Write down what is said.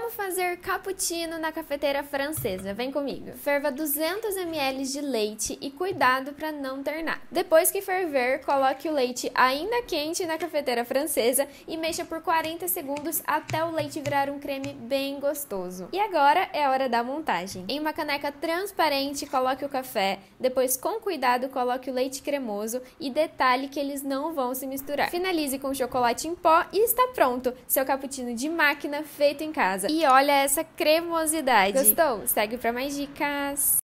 Como fazer cappuccino na cafeteira francesa? Vem comigo. Ferva 200 ml de leite e cuidado para não ternar. Depois que ferver, coloque o leite ainda quente na cafeteira francesa e mexa por 40 segundos até o leite virar um creme bem gostoso. E agora é a hora da montagem. Em uma caneca transparente, coloque o café, depois com cuidado coloque o leite cremoso e detalhe que eles não vão se misturar. Finalize com chocolate em pó e está pronto. Seu cappuccino de máquina feito em casa. E olha essa cremosidade. Gostou? Segue para mais dicas.